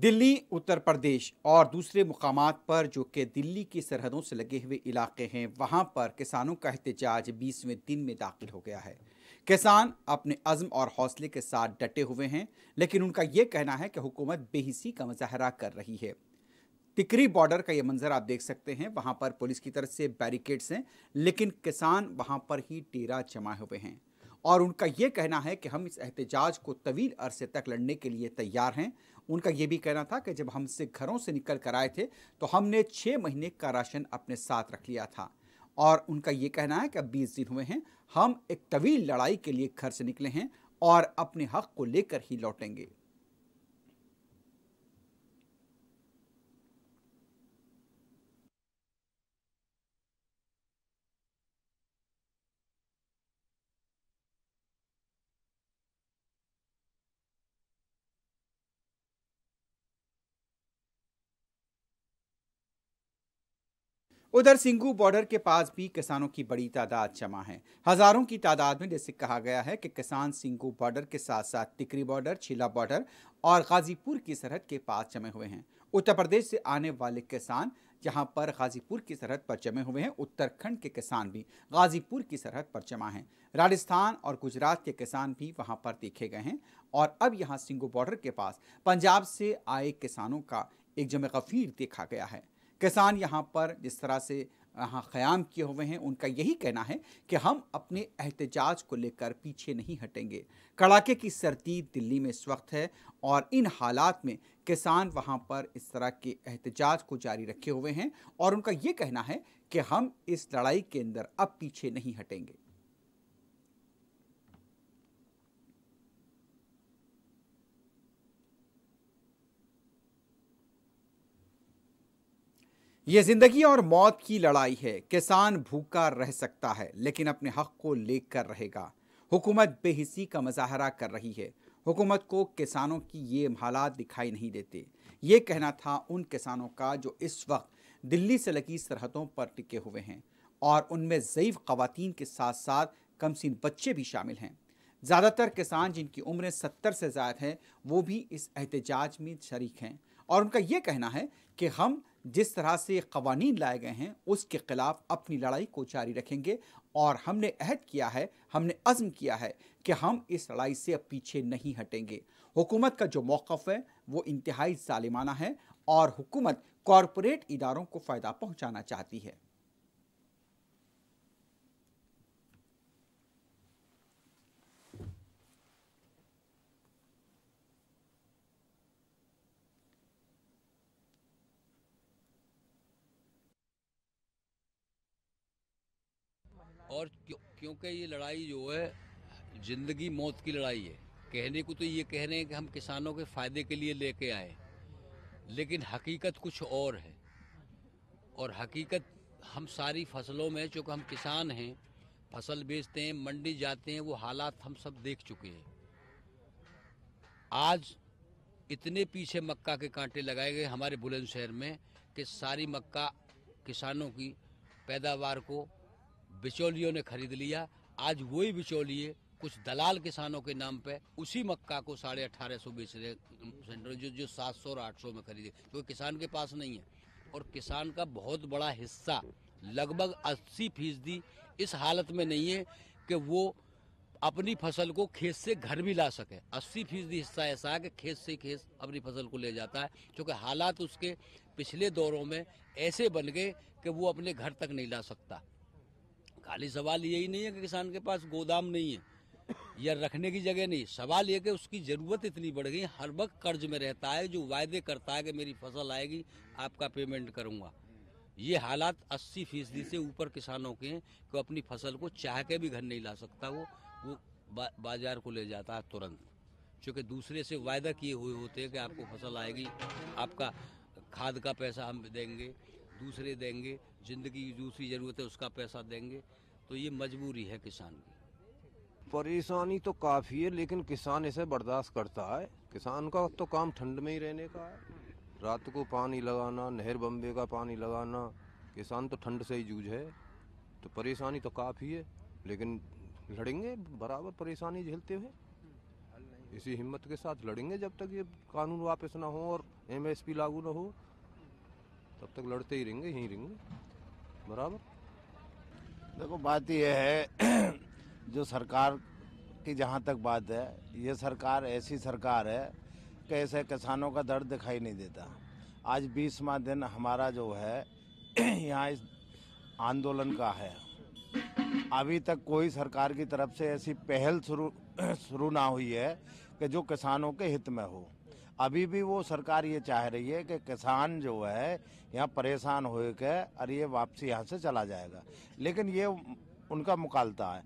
दिल्ली उत्तर प्रदेश और दूसरे मुकाम पर जो कि दिल्ली की सरहदों से लगे हुए इलाके हैं वहाँ पर किसानों का एहतजाज बीसवें दिन में दाखिल हो गया है किसान अपने अज़म और हौसले के साथ डटे हुए हैं लेकिन उनका ये कहना है कि हुकूमत बेहिसी का मुजाहरा कर रही है तिकरी बॉर्डर का ये मंजर आप देख सकते हैं वहाँ पर पुलिस की तरफ से बैरिकेड्स हैं लेकिन किसान वहाँ पर ही डेरा जमाए हुए हैं और उनका ये कहना है कि हम इस एहतजाज को तवील अरसे तक लड़ने के लिए तैयार हैं उनका ये भी कहना था कि जब हमसे घरों से निकल कर आए थे तो हमने छः महीने का राशन अपने साथ रख लिया था और उनका ये कहना है कि अब बीस दिन हुए हैं हम एक तवील लड़ाई के लिए घर से निकले हैं और अपने हक को लेकर ही लौटेंगे उधर सिंगू बॉर्डर के पास भी किसानों की बड़ी तादाद जमा है हजारों की तादाद में जैसे कहा गया है कि किसान सिंगू बॉर्डर के साथ साथ तिकरी बॉर्डर छिला बॉर्डर और गाजीपुर की सरहद के पास जमे हुए हैं उत्तर प्रदेश से आने वाले किसान जहां पर गाजीपुर की सरहद पर जमे हुए हैं उत्तराखंड के किसान भी गाजीपुर की सरहद पर जमा हैं राजस्थान और गुजरात के किसान भी वहां पर देखे गए हैं और अब यहां सिंगू बॉर्डर के पास पंजाब से आए किसानों का एक जमे गफीर देखा गया है किसान यहाँ पर जिस तरह से यहाँ क़्याम किए हुए हैं उनका यही कहना है कि हम अपने एहतजाज को लेकर पीछे नहीं हटेंगे कड़ाके की सर्दी दिल्ली में इस वक्त है और इन हालात में किसान वहाँ पर इस तरह के एहतजाज को जारी रखे हुए हैं और उनका ये कहना है कि हम इस लड़ाई के अंदर अब पीछे नहीं हटेंगे ये जिंदगी और मौत की लड़ाई है किसान भूखा रह सकता है लेकिन अपने हक को लेकर रहेगा हुकूमत बेहिसी का मजाहरा कर रही है हुकूमत को किसानों की ये हालात दिखाई नहीं देते ये कहना था उन किसानों का जो इस वक्त दिल्ली से लगी सरहदों पर टिके हुए हैं और उनमें ज़यीफ़ ख़वान के साथ साथ कमसिन बच्चे भी शामिल हैं ज़्यादातर किसान जिनकी उम्र सत्तर से ज़्यादा है वो भी इस एहतजाज में शरीक हैं और उनका ये कहना है कि हम जिस तरह से कवानीन लाए गए हैं उसके ख़िलाफ़ अपनी लड़ाई को जारी रखेंगे और हमने अहद किया है हमने अज़म किया है कि हम इस लड़ाई से अब पीछे नहीं हटेंगे हुकूमत का जो मौक़ है वो इंतहाई ालिमाना है और हुकूमत कॉरपोरेट इदारों को फ़ायदा पहुँचाना चाहती है और क्योंकि ये लड़ाई जो है ज़िंदगी मौत की लड़ाई है कहने को तो ये कह रहे हैं कि हम किसानों के फ़ायदे के लिए लेके आए लेकिन हकीकत कुछ और है और हकीकत हम सारी फसलों में चूँकि हम किसान हैं फसल बेचते हैं मंडी जाते हैं वो हालात हम सब देख चुके हैं आज इतने पीछे मक्का के कांटे लगाए गए हमारे बुलंदशहर में कि सारी मक्का किसानों की पैदावार को बिचौलियों ने खरीद लिया आज वही बिचौलिए कुछ दलाल किसानों के नाम पे उसी मक्का को साढ़े अठारह सौ बेच रहे सेंट्रल जो जो सात सौ और आठ सौ में खरीदे क्योंकि किसान के पास नहीं है और किसान का बहुत बड़ा हिस्सा लगभग अस्सी फीसदी इस हालत में नहीं है कि वो अपनी फसल को खेत से घर भी ला सके अस्सी फीसदी हिस्सा ऐसा है कि खेत से खेत अपनी फसल को ले जाता है क्योंकि हालात उसके पिछले दौरों में ऐसे बन गए कि वो अपने घर तक नहीं ला सकता खाली सवाल यही नहीं है कि किसान के पास गोदाम नहीं है या रखने की जगह नहीं सवाल यह कि उसकी ज़रूरत इतनी बढ़ गई हर वक्त कर्ज में रहता है जो वायदे करता है कि मेरी फसल आएगी आपका पेमेंट करूँगा ये हालात 80 फीसदी से ऊपर किसानों के हैं कि अपनी फसल को चाह के भी घर नहीं ला सकता वो वो बा, बाजार को ले जाता है तुरंत क्योंकि दूसरे से वायदा किए हुए होते हैं कि आपको फसल आएगी आपका खाद का पैसा हम देंगे दूसरे देंगे जिंदगी की दूसरी ज़रूरत है उसका पैसा देंगे तो ये मजबूरी है किसान की परेशानी तो काफ़ी है लेकिन किसान इसे बर्दाश्त करता है किसान का तो काम ठंड में ही रहने का है रात को पानी लगाना नहर बम्बे का पानी लगाना किसान तो ठंड से ही जूझ है तो परेशानी तो काफ़ी है लेकिन लड़ेंगे बराबर परेशानी झेलते हुए इसी हिम्मत के साथ लड़ेंगे जब तक ये कानून वापस ना हो और एमएसपी लागू ना हो तब तक लड़ते ही रहेंगे यहीं रहेंगे बराबर देखो बात यह है जो सरकार की जहाँ तक बात है ये सरकार ऐसी सरकार है कि ऐसे किसानों का दर्द दिखाई नहीं देता आज बीसवा दिन हमारा जो है यहाँ इस आंदोलन का है अभी तक कोई सरकार की तरफ से ऐसी पहल शुरू शुरू ना हुई है कि जो किसानों के हित में हो अभी भी वो सरकार ये चाह रही है कि किसान जो है यहाँ परेशान हो के अरे ये वापसी यहाँ से चला जाएगा लेकिन ये उनका मुकालता है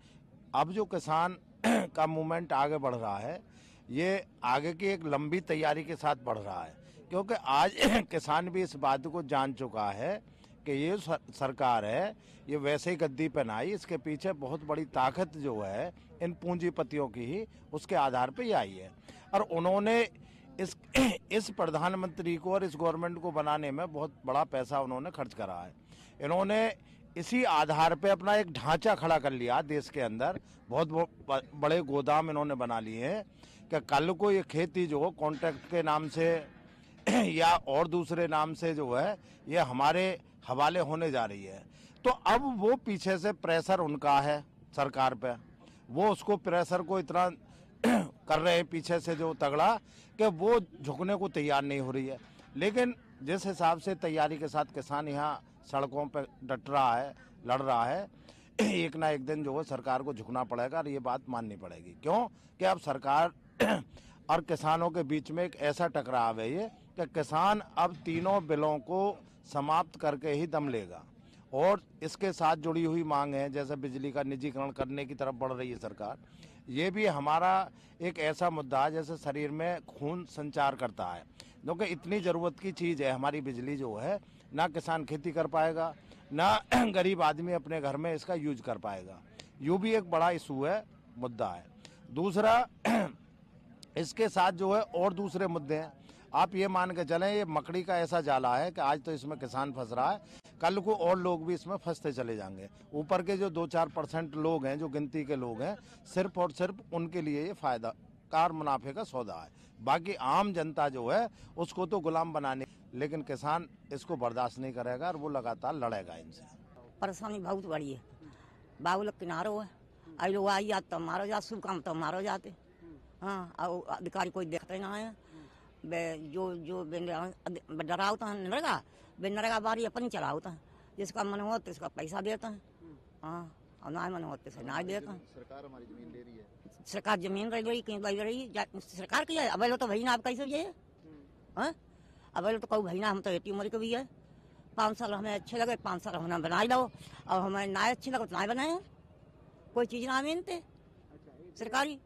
अब जो किसान का मूवमेंट आगे बढ़ रहा है ये आगे की एक लंबी तैयारी के साथ बढ़ रहा है क्योंकि आज किसान भी इस बात को जान चुका है कि ये सरकार है ये वैसे ही गद्दी पर आई इसके पीछे बहुत बड़ी ताकत जो है इन पूंजीपतियों की ही उसके आधार पर ही आई है और उन्होंने इस इस प्रधानमंत्री को और इस गवर्नमेंट को बनाने में बहुत बड़ा पैसा उन्होंने खर्च करा है इन्होंने इसी आधार पे अपना एक ढांचा खड़ा कर लिया देश के अंदर बहुत, बहुत बड़े गोदाम इन्होंने बना लिए हैं कि कल को ये खेती जो कॉन्ट्रैक्ट के नाम से या और दूसरे नाम से जो है ये हमारे हवाले होने जा रही है तो अब वो पीछे से प्रेशर उनका है सरकार पे वो उसको प्रेशर को इतना कर रहे हैं पीछे से जो तगड़ा कि वो झुकने को तैयार नहीं हो रही है लेकिन जिस हिसाब से तैयारी के साथ किसान यहाँ सड़कों पर डट रहा है लड़ रहा है एक ना एक दिन जो है सरकार को झुकना पड़ेगा और ये बात माननी पड़ेगी क्यों कि अब सरकार और किसानों के बीच में एक ऐसा टकराव है ये कि किसान अब तीनों बिलों को समाप्त करके ही दम लेगा और इसके साथ जुड़ी हुई मांग है जैसे बिजली का निजीकरण करने की तरफ बढ़ रही है सरकार ये भी हमारा एक ऐसा मुद्दा है जैसे शरीर में खून संचार करता है क्योंकि इतनी ज़रूरत की चीज़ है हमारी बिजली जो है ना किसान खेती कर पाएगा ना गरीब आदमी अपने घर में इसका यूज कर पाएगा यू भी एक बड़ा इशू है मुद्दा है दूसरा इसके साथ जो है और दूसरे मुद्दे हैं आप ये मान के चलें ये मकड़ी का ऐसा जाला है कि आज तो इसमें किसान फंस रहा है कल को और लोग भी इसमें फंसते चले जाएंगे ऊपर के जो दो चार परसेंट लोग हैं जो गिनती के लोग हैं सिर्फ और सिर्फ उनके लिए ये फायदा कार मुनाफे का सौदा है बाकी आम जनता जो है उसको तो गुलाम बनाने लेकिन किसान इसको बर्दाश्त नहीं करेगा और वो लगातार लड़ेगा इनसे परेशानी बहुत बड़ी है बाबुल किनारो है आई लोग आई जाते तो मारो जाते शुभ काम तो मारो जाते हाँ अधिकारी कोई देखते ना है जो जो डरा होता है नरेगा बे नरेगा बारी अपन होता है जिसका मन हो तो उसका पैसा देता है हाँ और ना मन हो तो ना देता सरकार हमारी जमीन रही है सरकार जमीन ले रही कहीं बज रही सरकार की है अबे तो भाई ना आप कैसे है हाँ? अबे तो कहूँ भाई ना हम तो एटी उम्र के भी है पाँच साल हमें अच्छे लगे पाँच साल हमें बना लो और हमें ना अच्छे लगे तो ना बनाए कोई चीज़ ना मिलते अच्छा, सरकारी